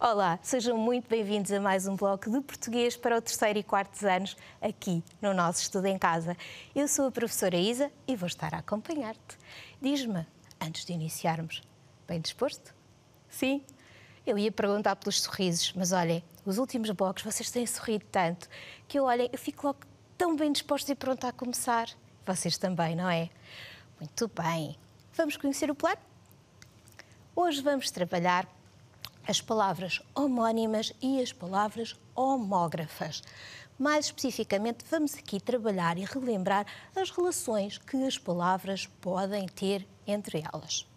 Olá, sejam muito bem-vindos a mais um bloco de português para o terceiro e quarto anos aqui no nosso Estudo em Casa. Eu sou a professora Isa e vou estar a acompanhar-te. Diz-me, antes de iniciarmos, bem disposto? Sim? Eu ia perguntar pelos sorrisos, mas olhem, os últimos blocos vocês têm sorrido tanto que eu, olhem, eu fico logo tão bem disposto e pronto a começar. Vocês também, não é? Muito bem. Vamos conhecer o plano? Hoje vamos trabalhar as palavras homónimas e as palavras homógrafas. Mais especificamente, vamos aqui trabalhar e relembrar as relações que as palavras podem ter entre elas.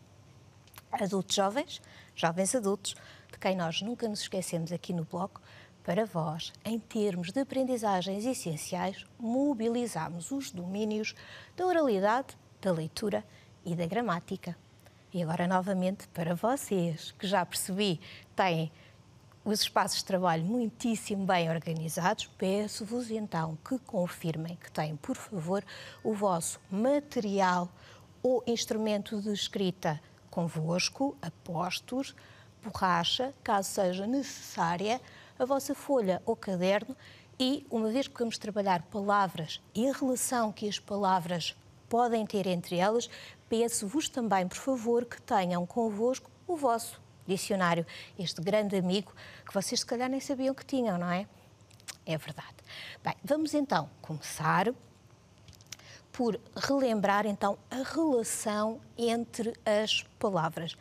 Adultos jovens, jovens adultos, de quem nós nunca nos esquecemos aqui no bloco, para vós, em termos de aprendizagens essenciais, mobilizamos os domínios da oralidade, da leitura e da gramática. E agora, novamente, para vocês, que já percebi, têm os espaços de trabalho muitíssimo bem organizados, peço-vos então que confirmem que têm, por favor, o vosso material ou instrumento de escrita convosco, apostos, borracha, caso seja necessária, a vossa folha ou caderno e, uma vez que vamos trabalhar palavras e a relação que as palavras podem ter entre elas, peço-vos também, por favor, que tenham convosco o vosso dicionário, este grande amigo que vocês se calhar nem sabiam que tinham, não é? É verdade. Bem, vamos então começar por relembrar então a relação entre as palavras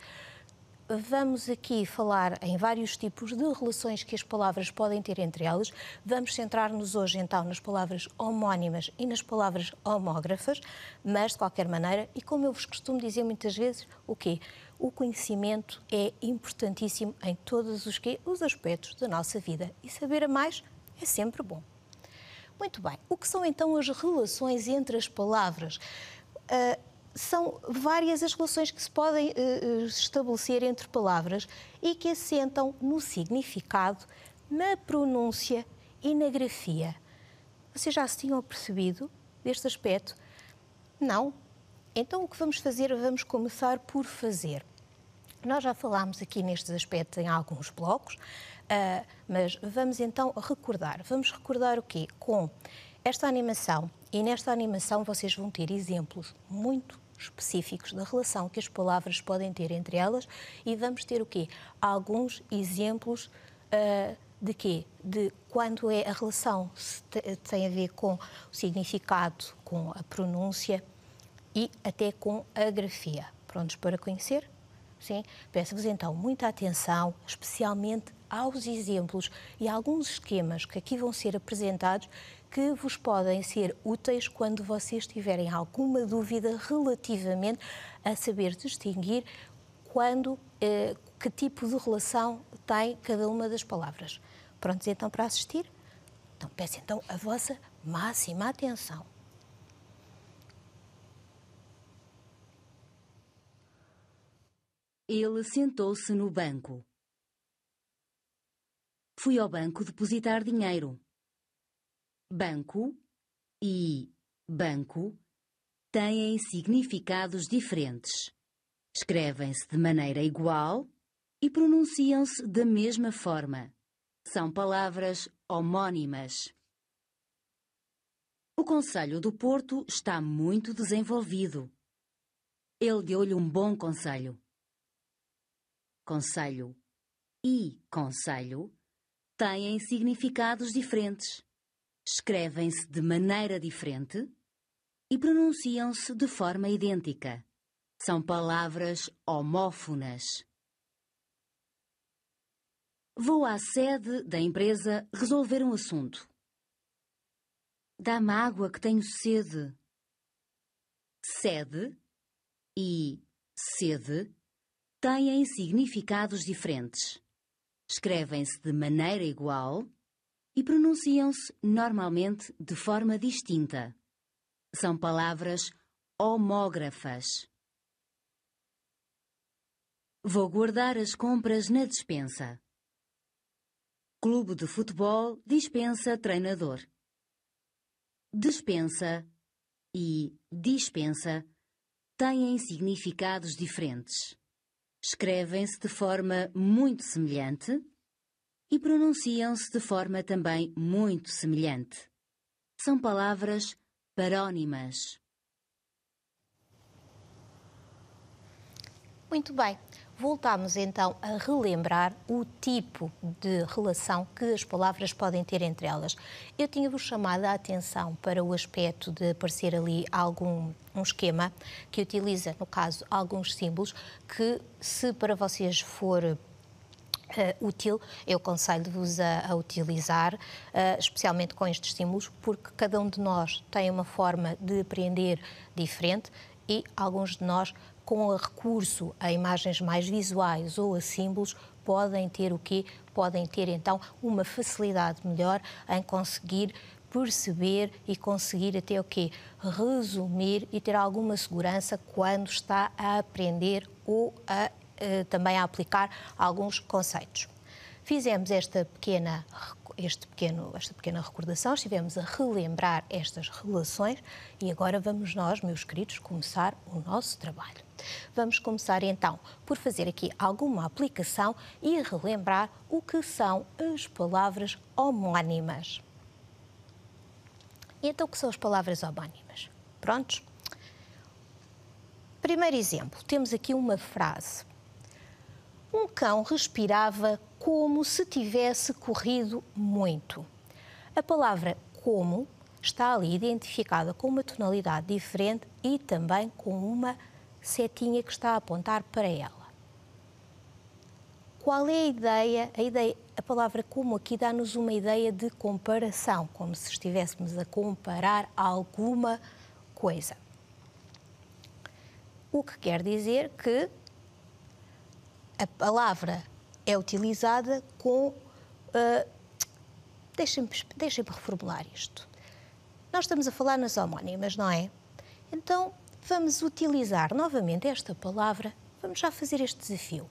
vamos aqui falar em vários tipos de relações que as palavras podem ter entre elas. Vamos centrar-nos hoje então nas palavras homónimas e nas palavras homógrafas, mas de qualquer maneira, e como eu vos costumo dizer muitas vezes, o quê? O conhecimento é importantíssimo em todos os, quê? os aspectos da nossa vida e saber a mais é sempre bom. Muito bem, o que são então as relações entre as palavras? Uh, são várias as relações que se podem uh, estabelecer entre palavras e que assentam no significado, na pronúncia e na grafia. Vocês já se tinham percebido deste aspecto? Não? Então o que vamos fazer? Vamos começar por fazer. Nós já falámos aqui nestes aspectos em alguns blocos, uh, mas vamos então recordar. Vamos recordar o quê? Com esta animação, e nesta animação vocês vão ter exemplos muito específicos da relação que as palavras podem ter entre elas e vamos ter o quê? Alguns exemplos uh, de quê? De quando é a relação tem a ver com o significado, com a pronúncia e até com a grafia. Prontos para conhecer? Sim? Peço-vos então muita atenção, especialmente aos exemplos e alguns esquemas que aqui vão ser apresentados que vos podem ser úteis quando vocês tiverem alguma dúvida relativamente a saber distinguir quando, eh, que tipo de relação tem cada uma das palavras. Prontos então para assistir? Então peço então a vossa máxima atenção. Ele sentou-se no banco. Fui ao banco depositar dinheiro banco e banco têm significados diferentes. Escrevem-se de maneira igual e pronunciam-se da mesma forma. São palavras homónimas. O Conselho do Porto está muito desenvolvido. Ele deu-lhe um bom conselho. Conselho e conselho têm significados diferentes escrevem-se de maneira diferente e pronunciam-se de forma idêntica. São palavras homófonas. Vou à sede da empresa resolver um assunto. Dá-me água que tenho sede. Sede e sede têm significados diferentes. Escrevem-se de maneira igual e pronunciam-se normalmente de forma distinta. São palavras homógrafas. Vou guardar as compras na despensa. Clube de futebol dispensa treinador. Despensa e dispensa têm significados diferentes. Escrevem-se de forma muito semelhante, e pronunciam-se de forma também muito semelhante. São palavras parónimas. Muito bem. Voltamos então a relembrar o tipo de relação que as palavras podem ter entre elas. Eu tinha-vos chamado a atenção para o aspecto de aparecer ali algum um esquema que utiliza, no caso, alguns símbolos que, se para vocês for Uh, útil, eu aconselho-vos a, a, utilizar, uh, especialmente com estes estímulos, porque cada um de nós tem uma forma de aprender diferente e alguns de nós, com recurso a imagens mais visuais ou a símbolos, podem ter o quê? Podem ter então uma facilidade melhor em conseguir perceber e conseguir até o quê? Resumir e ter alguma segurança quando está a aprender ou a eh, também a aplicar alguns conceitos. Fizemos esta pequena, este pequeno, esta pequena recordação, estivemos a relembrar estas relações e agora vamos nós, meus queridos, começar o nosso trabalho. Vamos começar então por fazer aqui alguma aplicação e relembrar o que são as palavras homónimas. E então, o que são as palavras homónimas? Prontos? Primeiro exemplo, temos aqui uma frase um cão respirava como se tivesse corrido muito. A palavra como está ali identificada com uma tonalidade diferente e também com uma setinha que está a apontar para ela. Qual é a ideia? A, ideia, a palavra como aqui dá-nos uma ideia de comparação, como se estivéssemos a comparar alguma coisa. O que quer dizer que a palavra é utilizada com. Uh, Deixem-me deixem reformular isto. Nós estamos a falar nas homónimas, não é? Então, vamos utilizar novamente esta palavra, vamos já fazer este desafio.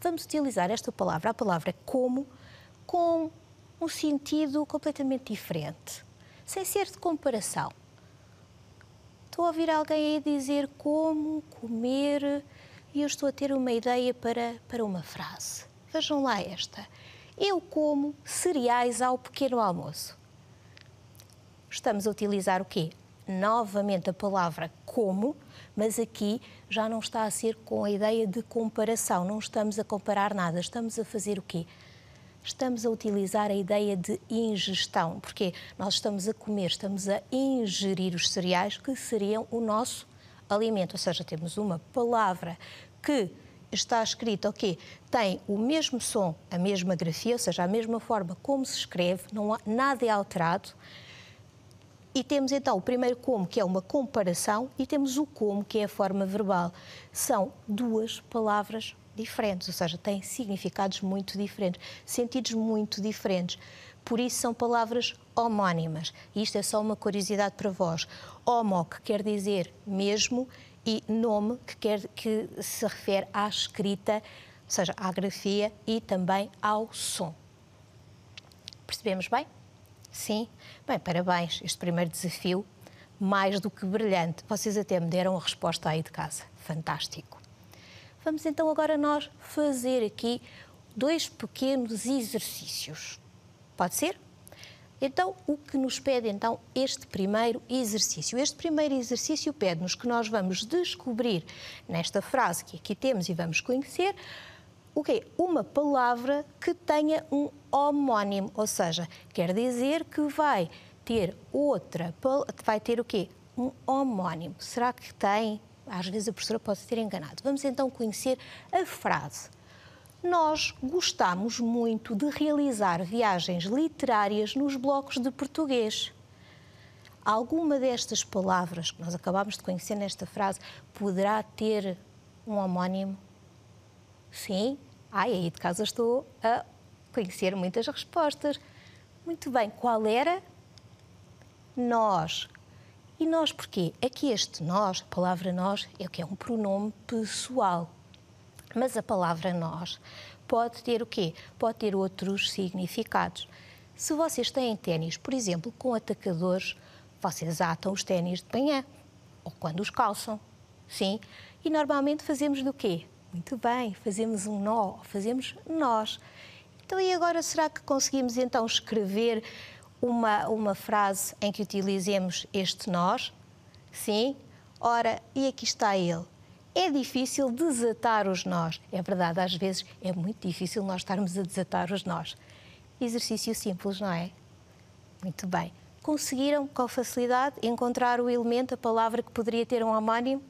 Vamos utilizar esta palavra, a palavra como, com um sentido completamente diferente, sem ser de comparação. Estou a ouvir alguém aí dizer como, comer, e eu estou a ter uma ideia para, para uma frase. Vejam lá esta. Eu como cereais ao pequeno almoço. Estamos a utilizar o quê? Novamente a palavra como, mas aqui já não está a ser com a ideia de comparação, não estamos a comparar nada, estamos a fazer o quê? Estamos a utilizar a ideia de ingestão, porque nós estamos a comer, estamos a ingerir os cereais que seriam o nosso alimento, ou seja, temos uma palavra que está escrita, o Tem o mesmo som, a mesma grafia, ou seja, a mesma forma como se escreve, não há, nada é alterado. E temos então o primeiro como, que é uma comparação, e temos o como, que é a forma verbal. São duas palavras diferentes, ou seja, têm significados muito diferentes, sentidos muito diferentes por isso são palavras homónimas. E isto é só uma curiosidade para vós. Homo, que quer dizer mesmo, e nome, que, quer, que se refere à escrita, ou seja, à grafia e também ao som. Percebemos bem? Sim? Bem, parabéns, este primeiro desafio, mais do que brilhante. Vocês até me deram a resposta aí de casa. Fantástico. Vamos então agora nós fazer aqui dois pequenos exercícios. Pode ser? Então, o que nos pede então este primeiro exercício? Este primeiro exercício pede-nos que nós vamos descobrir nesta frase que aqui temos e vamos conhecer o que Uma palavra que tenha um homónimo, ou seja, quer dizer que vai ter outra, vai ter o quê? Um homónimo. Será que tem? Às vezes a professora pode ter enganado. Vamos então conhecer a frase nós gostamos muito de realizar viagens literárias nos blocos de português. Alguma destas palavras que nós acabamos de conhecer nesta frase poderá ter um homónimo? Sim? Ai, aí de casa estou a conhecer muitas respostas. Muito bem, qual era? Nós. E nós porquê? É que este nós, a palavra nós, é o que é um pronome pessoal mas a palavra nós pode ter o quê? Pode ter outros significados. Se vocês têm ténis, por exemplo, com atacadores, vocês atam os ténis de manhã ou quando os calçam, sim? E normalmente fazemos do quê? Muito bem, fazemos um nó, fazemos nós. Então, e agora será que conseguimos então escrever uma, uma frase em que utilizemos este nós? Sim? Ora, e aqui está ele. É difícil desatar os nós. É verdade, às vezes é muito difícil nós estarmos a desatar os nós. Exercício simples, não é? Muito bem. Conseguiram com facilidade encontrar o elemento, a palavra que poderia ter um homónimo?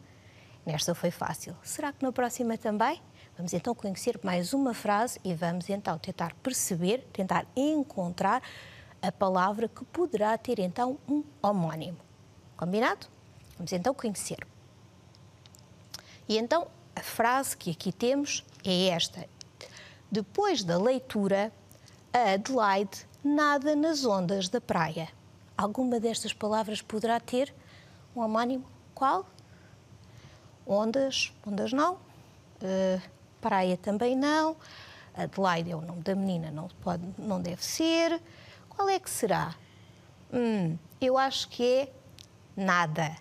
Nesta foi fácil. Será que na próxima também? Vamos então conhecer mais uma frase e vamos então tentar perceber, tentar encontrar a palavra que poderá ter então um homónimo. Combinado? Vamos então conhecer. E então a frase que aqui temos é esta: Depois da leitura, a Adelaide nada nas ondas da praia. Alguma destas palavras poderá ter um homónimo? Qual? Ondas, ondas não. Uh, praia também não. Adelaide é o nome da menina, não, pode, não deve ser. Qual é que será? Hum, eu acho que é nada.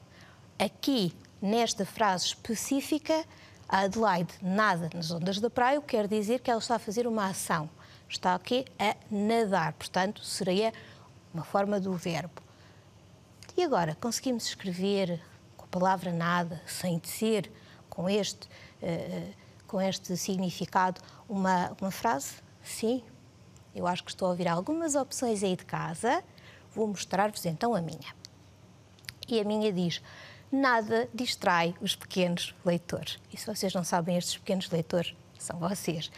Aqui, nesta frase específica, a Adelaide nada nas ondas da praia, o que quer dizer que ela está a fazer uma ação. Está aqui a nadar, portanto, seria uma forma do verbo. E agora, conseguimos escrever com a palavra nada, sem dizer, com este, uh, com este significado, uma, uma frase? Sim, eu acho que estou a ouvir algumas opções aí de casa. Vou mostrar-vos então a minha. E a minha diz: nada distrai os pequenos leitores. E se vocês não sabem, estes pequenos leitores são vocês.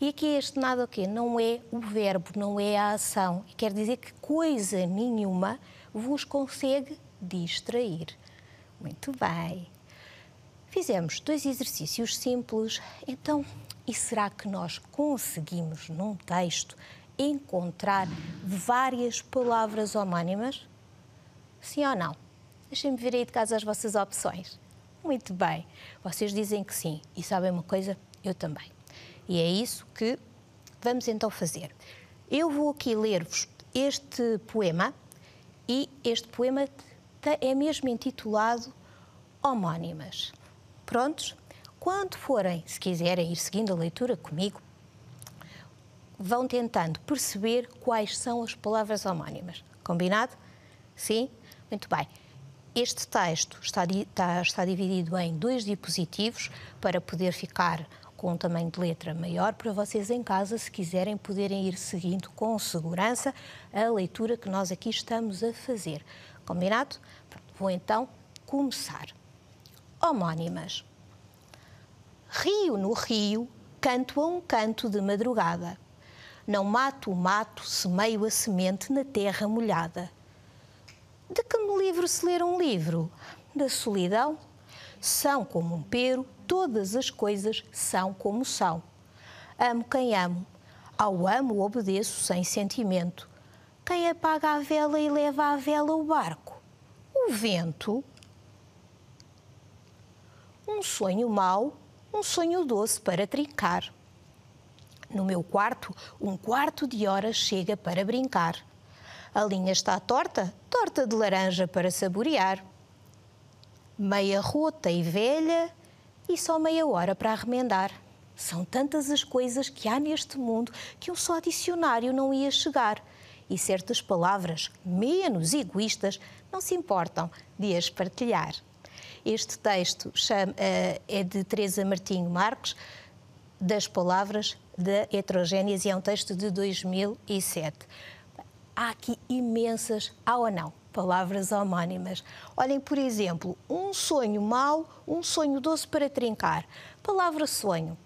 E aqui este nada o quê? Não é o verbo, não é a ação. Quer dizer que coisa nenhuma vos consegue distrair. Muito bem. Fizemos dois exercícios simples. Então, e será que nós conseguimos num texto encontrar várias palavras homónimas? Sim ou não? Deixem-me ver aí de casa as vossas opções. Muito bem. Vocês dizem que sim. E sabem uma coisa? Eu também. E é isso que vamos então fazer. Eu vou aqui ler-vos este poema e este poema é mesmo intitulado Homónimas. Prontos? Quando forem, se quiserem ir seguindo a leitura comigo, vão tentando perceber quais são as palavras homónimas. Combinado? Sim? Muito bem. Este texto está, está, está dividido em dois diapositivos para poder ficar com um tamanho de letra maior para vocês em casa, se quiserem, poderem ir seguindo com segurança a leitura que nós aqui estamos a fazer. Combinado? Pronto, vou então começar. Homónimas. Rio no rio, canto a um canto de madrugada. Não mato o mato, semeio a semente na terra molhada. De que me livro se ler um livro? Da solidão? São como um pero, todas as coisas são como são. Amo quem amo, ao amo obedeço sem sentimento. Quem apaga a vela e leva à vela o barco? O vento. Um sonho mau, um sonho doce para trincar. No meu quarto, um quarto de hora chega para brincar. A linha está torta, torta de laranja para saborear. Meia rota e velha e só meia hora para arremendar. São tantas as coisas que há neste mundo que um só dicionário não ia chegar. E certas palavras, menos egoístas, não se importam de as partilhar. Este texto eh, é de Teresa Martinho Marques, das palavras da heterogênese, e é um texto de 2007 há aqui imensas, há ou não, palavras homónimas. Olhem, por exemplo, um sonho mau, um sonho doce para trincar. Palavra sonho.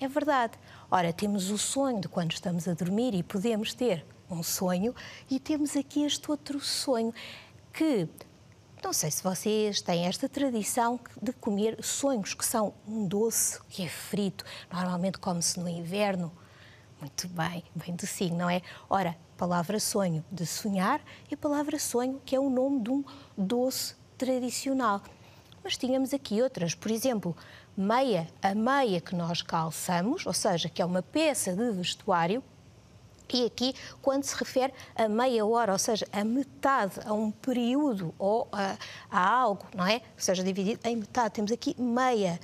É verdade. Ora, temos o sonho de quando estamos a dormir e podemos ter um sonho, e temos aqui este outro sonho que não sei se vocês têm esta tradição de comer sonhos que são um doce que é frito, normalmente come-se no inverno, muito bem, bem do signo, não é? Ora, palavra sonho de sonhar e palavra sonho que é o nome de um doce tradicional. Mas tínhamos aqui outras, por exemplo, meia, a meia que nós calçamos, ou seja, que é uma peça de vestuário, e aqui, quando se refere a meia hora, ou seja, a metade, a um período ou a, a algo, não é? Ou seja, dividido em metade, temos aqui meia.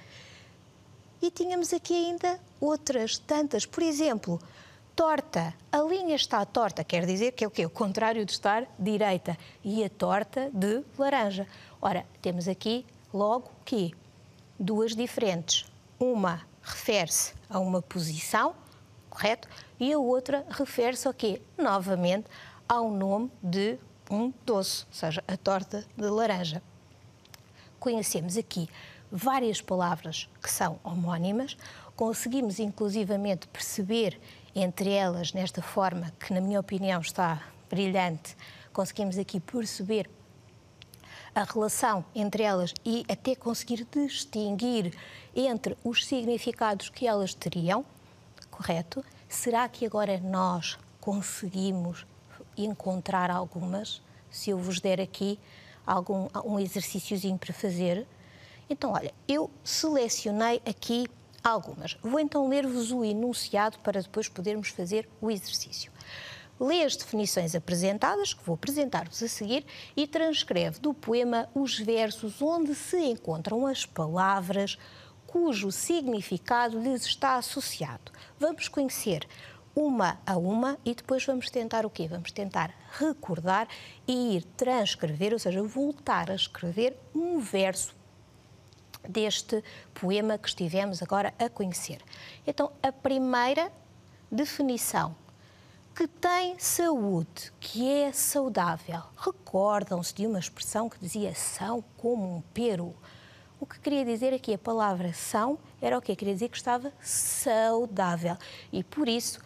E tínhamos aqui ainda outras tantas. Por exemplo, torta. A linha está torta, quer dizer que é o quê? O contrário de estar direita. E a torta de laranja. Ora, temos aqui logo que duas diferentes. Uma refere-se a uma posição, correto? E a outra refere-se ao quê? Novamente ao nome de um doce, ou seja, a torta de laranja. Conhecemos aqui várias palavras que são homónimas, conseguimos inclusivamente perceber entre elas, nesta forma que, na minha opinião, está brilhante, conseguimos aqui perceber a relação entre elas e até conseguir distinguir entre os significados que elas teriam, correto? Será que agora nós conseguimos encontrar algumas? Se eu vos der aqui algum um exercíciozinho para fazer. Então, olha, eu selecionei aqui algumas. Vou então ler-vos o enunciado para depois podermos fazer o exercício. Lê as definições apresentadas, que vou apresentar-vos a seguir, e transcreve do poema os versos onde se encontram as palavras cujo significado lhes está associado. Vamos conhecer uma a uma e depois vamos tentar o quê? Vamos tentar recordar e ir transcrever, ou seja, voltar a escrever um verso deste poema que estivemos agora a conhecer. Então, a primeira definição que tem saúde, que é saudável. Recordam-se de uma expressão que dizia são como um peru. O que queria dizer aqui é a palavra são era o que queria dizer que estava saudável. E por isso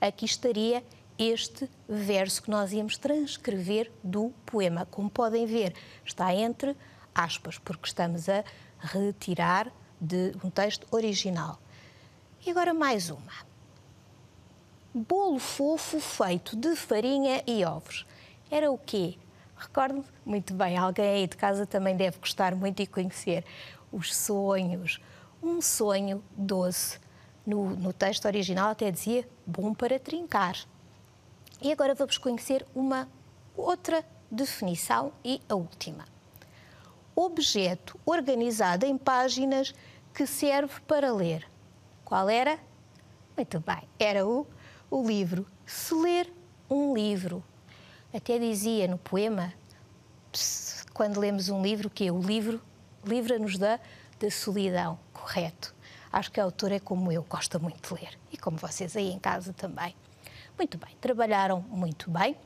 aqui estaria este verso que nós íamos transcrever do poema. Como podem ver, está entre aspas, porque estamos a retirar de um texto original. E agora mais uma. Bolo fofo feito de farinha e ovos. Era o quê? Recordo muito bem, alguém aí de casa também deve gostar muito e conhecer os sonhos. Um sonho doce. No, no texto original até dizia bom para trincar. E agora vamos conhecer uma outra definição e a última objeto organizado em páginas que serve para ler. Qual era? Muito bem, era o, o livro. Se ler um livro. Até dizia no poema, quando lemos um livro, que é o livro livra-nos da, da solidão, correto. Acho que a autora é como eu, gosta muito de ler. E como vocês aí em casa também. Muito bem, trabalharam muito bem.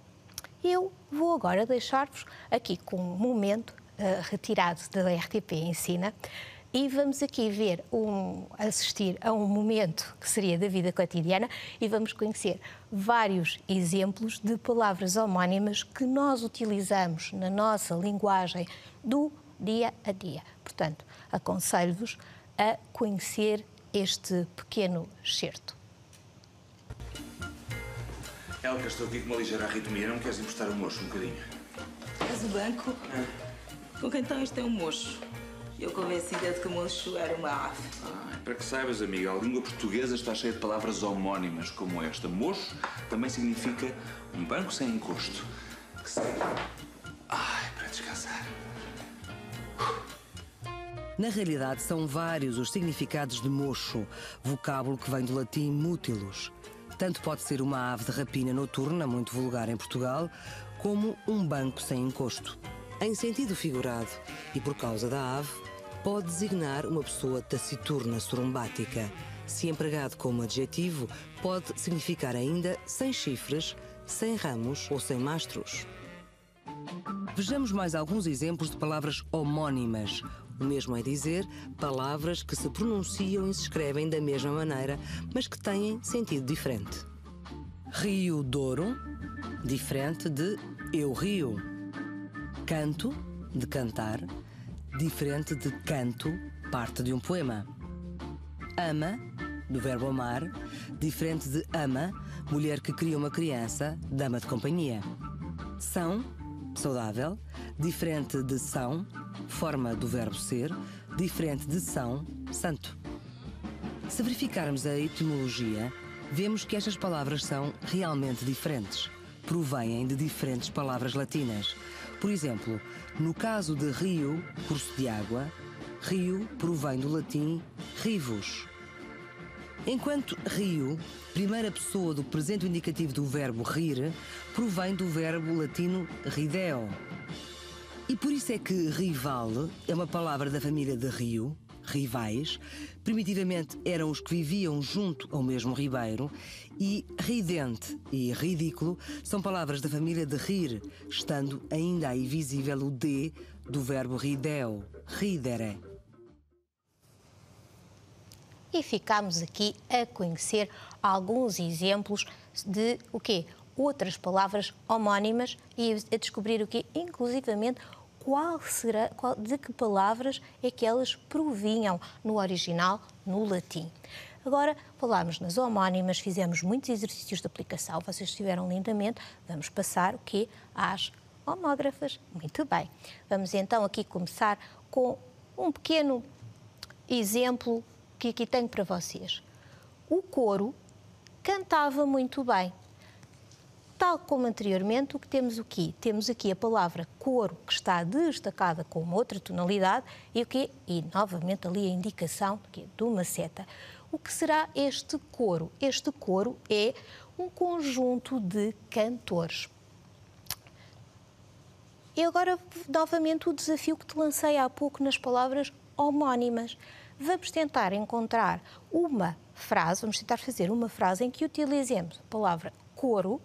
Eu vou agora deixar-vos aqui com um momento eh, retirado da RTP Ensina. E vamos aqui ver, um, assistir a um momento que seria da vida cotidiana e vamos conhecer vários exemplos de palavras homónimas que nós utilizamos na nossa linguagem do dia a dia. Portanto, aconselho-vos a conhecer este pequeno excerto. Elka, estou aqui com uma ligeira arritmia. Não queres emprestar o moço um bocadinho? Mas o banco? É. Com quem então isto é um mocho. Eu convencida de que o mocho era uma ave. Ah, para que saibas, amiga, a língua portuguesa está cheia de palavras homónimas como esta. Mocho também significa um banco sem encosto. Que segue. Ai, para descansar. Na realidade, são vários os significados de mocho, vocábulo que vem do latim mutilus. Tanto pode ser uma ave de rapina noturna, muito vulgar em Portugal, como um banco sem encosto em sentido figurado, e por causa da ave, pode designar uma pessoa taciturna sorumbática. Se empregado como adjetivo, pode significar ainda sem chifres, sem ramos ou sem mastros. Vejamos mais alguns exemplos de palavras homónimas. O mesmo é dizer palavras que se pronunciam e se escrevem da mesma maneira, mas que têm sentido diferente. Rio Douro, diferente de Eu Rio. Canto, de cantar, diferente de canto, parte de um poema. Ama, do verbo amar, diferente de ama, mulher que cria uma criança, dama de companhia. São, saudável, diferente de são, forma do verbo ser, diferente de são, santo. Se verificarmos a etimologia, vemos que estas palavras são realmente diferentes. Provêm de diferentes palavras latinas, por exemplo, no caso de rio, curso de água, rio provém do latim rivus. Enquanto rio, primeira pessoa do presente indicativo do verbo rir, provém do verbo latino rideo. E por isso é que rival é uma palavra da família de rio, rivais. Primitivamente eram os que viviam junto ao mesmo ribeiro e ridente e ridículo são palavras da família de rir, estando ainda aí visível o D do verbo rideo, ridere. E ficamos aqui a conhecer alguns exemplos de o quê? Outras palavras homónimas e a descobrir o quê? Inclusivamente qual será, qual, de que palavras é que elas provinham no original, no latim. Agora, falámos nas homónimas, fizemos muitos exercícios de aplicação, vocês estiveram lindamente, vamos passar o quê? Às homógrafas. Muito bem. Vamos então aqui começar com um pequeno exemplo que aqui tenho para vocês. O coro cantava muito bem. Tal como anteriormente, o que temos aqui? Temos aqui a palavra coro, que está destacada com outra tonalidade, e, o que, e novamente ali a indicação é de uma seta. O que será este coro? Este coro é um conjunto de cantores. E agora, novamente, o desafio que te lancei há pouco nas palavras homónimas. Vamos tentar encontrar uma frase, vamos tentar fazer uma frase em que utilizemos a palavra coro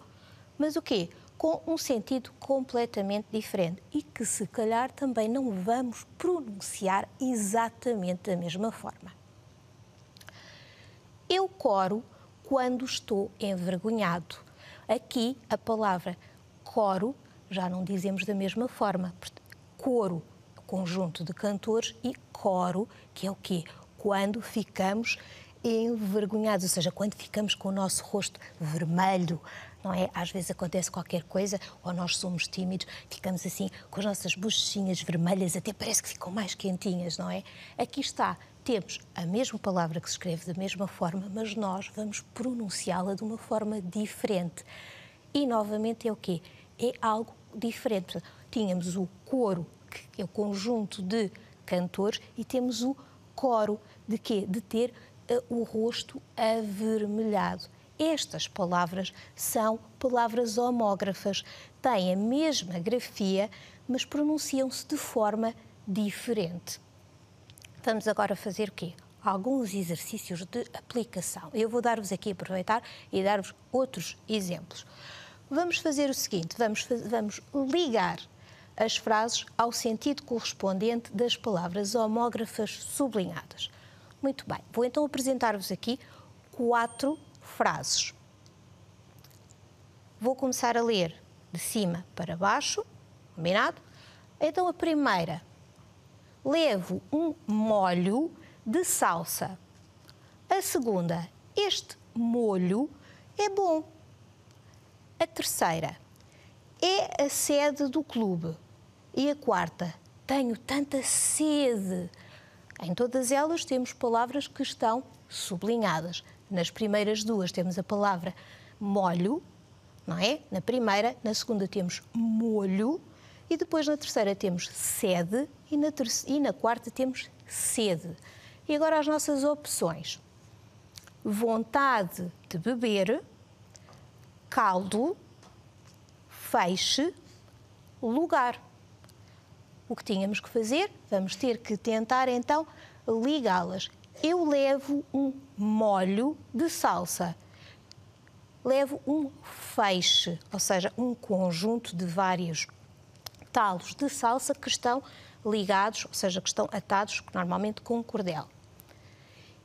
mas o quê? Com um sentido completamente diferente e que se calhar também não vamos pronunciar exatamente da mesma forma. Eu coro quando estou envergonhado. Aqui a palavra coro já não dizemos da mesma forma. Coro, conjunto de cantores, e coro, que é o quê? Quando ficamos envergonhados, ou seja, quando ficamos com o nosso rosto vermelho, não é? Às vezes acontece qualquer coisa, ou nós somos tímidos, ficamos assim com as nossas bochechinhas vermelhas, até parece que ficam mais quentinhas, não é? Aqui está, temos a mesma palavra que se escreve da mesma forma, mas nós vamos pronunciá-la de uma forma diferente. E novamente é o quê? É algo diferente. Tínhamos o coro, que é o conjunto de cantores, e temos o coro, de quê? De ter uh, o rosto avermelhado. Estas palavras são palavras homógrafas, têm a mesma grafia, mas pronunciam-se de forma diferente. Vamos agora fazer o quê? Alguns exercícios de aplicação. Eu vou dar-vos aqui, aproveitar e dar-vos outros exemplos. Vamos fazer o seguinte: vamos, vamos ligar as frases ao sentido correspondente das palavras homógrafas sublinhadas. Muito bem, vou então apresentar-vos aqui quatro frases. Vou começar a ler de cima para baixo, combinado? Então a primeira. Levo um molho de salsa. A segunda. Este molho é bom. A terceira. É a sede do clube. E a quarta. Tenho tanta sede. Em todas elas temos palavras que estão sublinhadas. Nas primeiras duas temos a palavra molho, não é? Na primeira, na segunda temos molho, e depois na terceira temos sede e na, e na quarta temos sede. E agora as nossas opções: vontade de beber, caldo, feixe, lugar. O que tínhamos que fazer? Vamos ter que tentar então ligá-las eu levo um molho de salsa. Levo um feixe, ou seja, um conjunto de vários talos de salsa que estão ligados, ou seja, que estão atados normalmente com um cordel.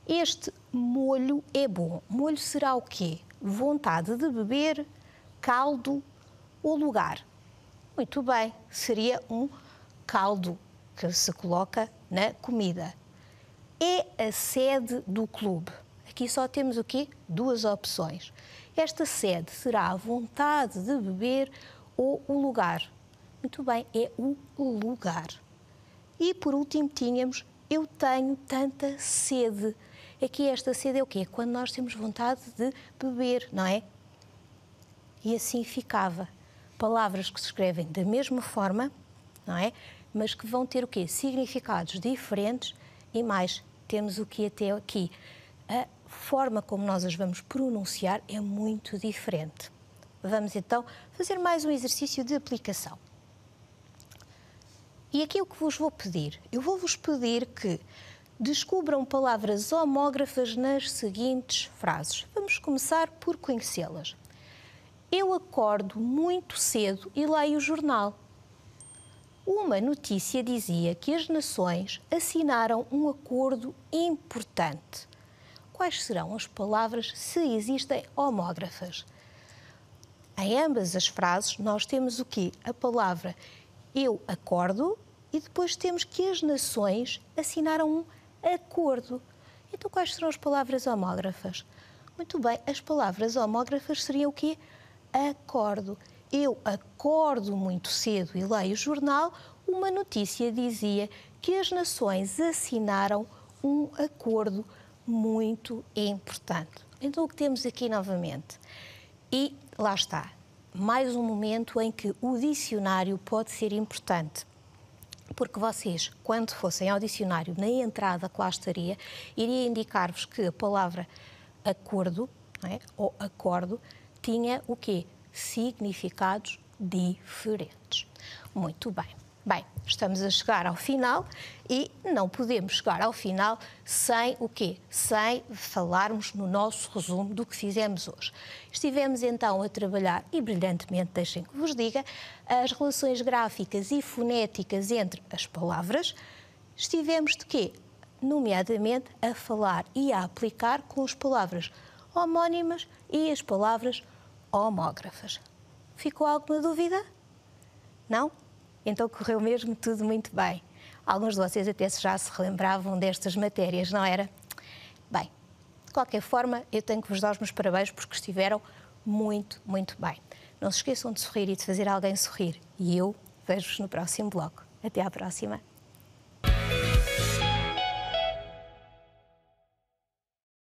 Este molho é bom. Molho será o quê? Vontade de beber, caldo ou lugar. Muito bem, seria um caldo que se coloca na comida é a sede do clube. Aqui só temos o quê? Duas opções. Esta sede será a vontade de beber ou o lugar. Muito bem, é o lugar. E por último tínhamos eu tenho tanta sede. Aqui esta sede é o quê? Quando nós temos vontade de beber, não é? E assim ficava. Palavras que se escrevem da mesma forma, não é? Mas que vão ter o quê? Significados diferentes e mais temos o que até aqui. A forma como nós as vamos pronunciar é muito diferente. Vamos então fazer mais um exercício de aplicação. E aqui é o que vos vou pedir. Eu vou vos pedir que descubram palavras homógrafas nas seguintes frases. Vamos começar por conhecê-las. Eu acordo muito cedo e leio o jornal uma notícia dizia que as nações assinaram um acordo importante. Quais serão as palavras se existem homógrafas? Em ambas as frases, nós temos o quê? A palavra eu acordo e depois temos que as nações assinaram um acordo. Então, quais serão as palavras homógrafas? Muito bem, as palavras homógrafas seriam o quê? Acordo eu acordo muito cedo e leio o jornal, uma notícia dizia que as nações assinaram um acordo muito importante. Então, o que temos aqui novamente? E lá está, mais um momento em que o dicionário pode ser importante. Porque vocês, quando fossem ao dicionário, na entrada que lá estaria, iria indicar-vos que a palavra acordo é? ou acordo tinha o quê? significados diferentes. Muito bem. Bem, estamos a chegar ao final e não podemos chegar ao final sem o quê? Sem falarmos no nosso resumo do que fizemos hoje. Estivemos então a trabalhar, e brilhantemente, deixem que vos diga, as relações gráficas e fonéticas entre as palavras. Estivemos de quê? Nomeadamente a falar e a aplicar com as palavras homónimas e as palavras homónimas homógrafas. Ficou alguma dúvida? Não? Então correu mesmo tudo muito bem. Alguns de vocês até já se relembravam destas matérias, não era? Bem, de qualquer forma, eu tenho que vos dar os meus parabéns porque estiveram muito, muito bem. Não se esqueçam de sorrir e de fazer alguém sorrir. E eu vejo-vos no próximo bloco. Até à próxima.